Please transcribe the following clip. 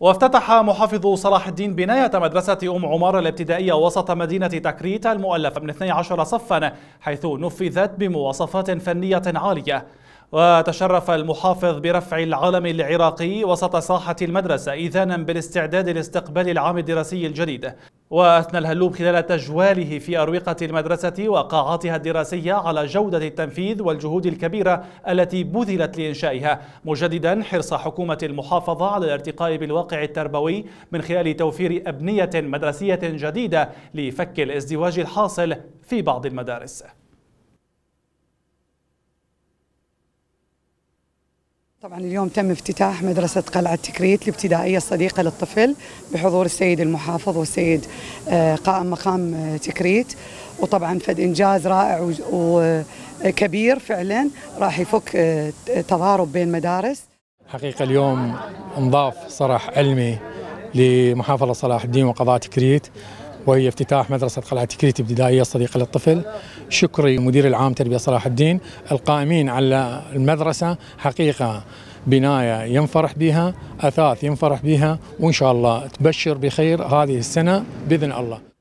وافتتح محافظ صلاح الدين بناية مدرسة أم عمار الابتدائية وسط مدينة تكريت المؤلفة من 12 صفا حيث نفذت بمواصفات فنية عالية وتشرف المحافظ برفع العلم العراقي وسط ساحة المدرسة إذانا بالاستعداد لاستقبال العام الدراسي الجديد وأثنى الهلوب خلال تجواله في أروقة المدرسة وقاعاتها الدراسية على جودة التنفيذ والجهود الكبيرة التي بذلت لإنشائها مجددا حرص حكومة المحافظة على الارتقاء بالواقع التربوي من خلال توفير أبنية مدرسية جديدة لفك الازدواج الحاصل في بعض المدارس طبعا اليوم تم افتتاح مدرسة قلعة تكريت الابتدائية الصديقة للطفل بحضور السيد المحافظ والسيد آه، قائم مقام آه، تكريت وطبعا فد إنجاز رائع وكبير فعلا راح يفك آه، تضارب بين مدارس حقيقة اليوم انضاف صرح علمي لمحافظة صلاح الدين وقضاء تكريت وهي افتتاح مدرسة قلعة كريتي ابتدائية صديقة للطفل شكري مدير العام تربية صلاح الدين القائمين على المدرسة حقيقة بناية ينفرح بها أثاث ينفرح بها وإن شاء الله تبشر بخير هذه السنة بإذن الله